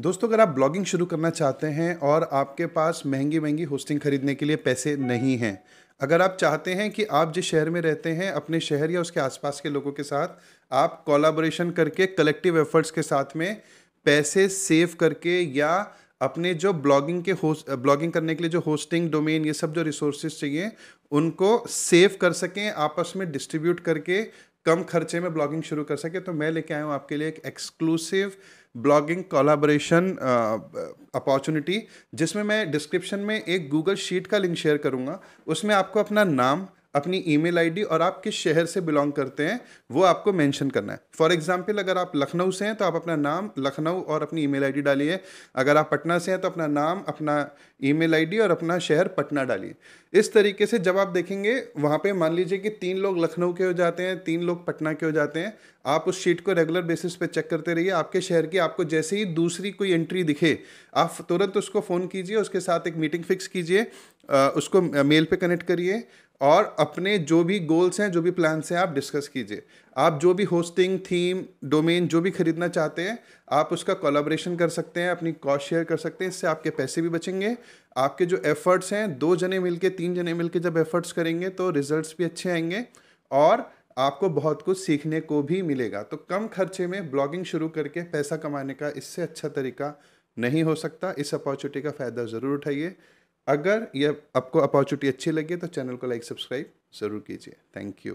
दोस्तों अगर आप ब्लॉगिंग शुरू करना चाहते हैं और आपके पास महंगी महंगी होस्टिंग खरीदने के लिए पैसे नहीं हैं अगर आप चाहते हैं कि आप जिस शहर में रहते हैं अपने शहर या उसके आसपास के लोगों के साथ आप कोलाबोरेशन करके कलेक्टिव एफर्ट्स के साथ में पैसे सेव करके या अपने जो ब्लॉगिंग के होस्ट ब्लॉगिंग करने के लिए जो होस्टिंग डोमेन ये सब जो रिसोर्सेज चाहिए उनको सेव कर सकें आपस में डिस्ट्रीब्यूट करके कम खर्चे में ब्लॉगिंग शुरू कर सके तो मैं लेके आया हूँ आपके लिए एक एक्सक्लूसिव ब्लॉगिंग कोलाब्रेशन अपॉर्चुनिटी जिसमें मैं डिस्क्रिप्शन में एक गूगल शीट का लिंक शेयर करूँगा उसमें आपको अपना नाम अपनी ईमेल आईडी और आप किस शहर से बिलोंग करते हैं वो आपको मेंशन करना है फॉर एग्जांपल अगर आप लखनऊ से हैं तो आप अपना नाम लखनऊ और अपनी ईमेल आईडी डालिए अगर आप पटना से हैं तो अपना नाम अपना ईमेल आईडी और अपना शहर पटना डालिए इस तरीके से जब आप देखेंगे वहाँ पे मान लीजिए कि तीन लोग लखनऊ के हो जाते हैं तीन लोग पटना के हो जाते हैं आप उस शीट को रेगुलर बेसिस पे चेक करते रहिए आपके शहर की आपको जैसे ही दूसरी कोई एंट्री दिखे आप तुरंत उसको फ़ोन कीजिए उसके साथ एक मीटिंग फिक्स कीजिए उसको मेल पे कनेक्ट करिए और अपने जो भी गोल्स हैं जो भी प्लान्स हैं आप डिस्कस कीजिए आप जो भी होस्टिंग थीम डोमेन जो भी खरीदना चाहते हैं आप उसका कोलाब्रेशन कर सकते हैं अपनी कॉस्ट शेयर कर सकते हैं इससे आपके पैसे भी बचेंगे आपके जो एफर्ट्स हैं दो जने मिलके तीन जने मिलके जब एफर्ट्स करेंगे तो रिजल्ट्स भी अच्छे आएंगे और आपको बहुत कुछ सीखने को भी मिलेगा तो कम खर्चे में ब्लॉगिंग शुरू करके पैसा कमाने का इससे अच्छा तरीका नहीं हो सकता इस अपॉर्चुनिटी का फ़ायदा ज़रूर उठाइए अगर यह आपको अपॉर्चुनिटी अच्छी लगी तो चैनल को लाइक सब्सक्राइब ज़रूर कीजिए थैंक यू